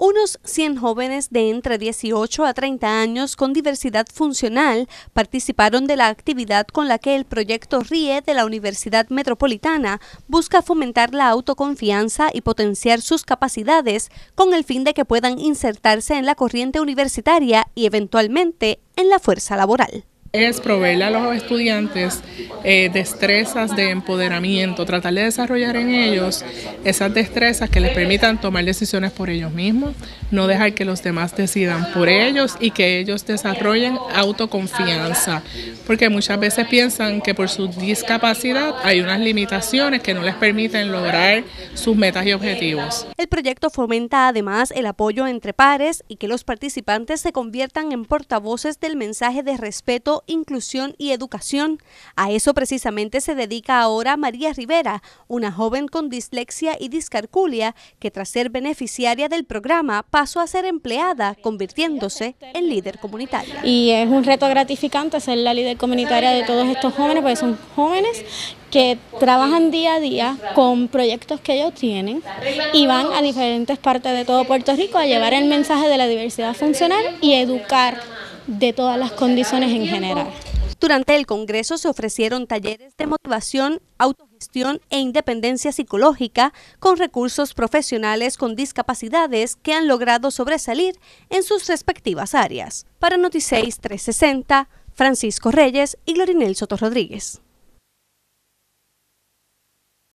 Unos 100 jóvenes de entre 18 a 30 años con diversidad funcional participaron de la actividad con la que el proyecto RIE de la Universidad Metropolitana busca fomentar la autoconfianza y potenciar sus capacidades con el fin de que puedan insertarse en la corriente universitaria y eventualmente en la fuerza laboral es proveerle a los estudiantes eh, destrezas de empoderamiento, tratar de desarrollar en ellos esas destrezas que les permitan tomar decisiones por ellos mismos, no dejar que los demás decidan por ellos y que ellos desarrollen autoconfianza, porque muchas veces piensan que por su discapacidad hay unas limitaciones que no les permiten lograr sus metas y objetivos. El proyecto fomenta además el apoyo entre pares y que los participantes se conviertan en portavoces del mensaje de respeto inclusión y educación. A eso precisamente se dedica ahora María Rivera, una joven con dislexia y discarculia que tras ser beneficiaria del programa pasó a ser empleada, convirtiéndose en líder comunitaria. Y es un reto gratificante ser la líder comunitaria de todos estos jóvenes, porque son jóvenes que trabajan día a día con proyectos que ellos tienen y van a diferentes partes de todo Puerto Rico a llevar el mensaje de la diversidad funcional y educar de todas las condiciones en general. Durante el Congreso se ofrecieron talleres de motivación, autogestión e independencia psicológica con recursos profesionales con discapacidades que han logrado sobresalir en sus respectivas áreas. Para Noticéis 360, Francisco Reyes y Glorinel Soto Rodríguez.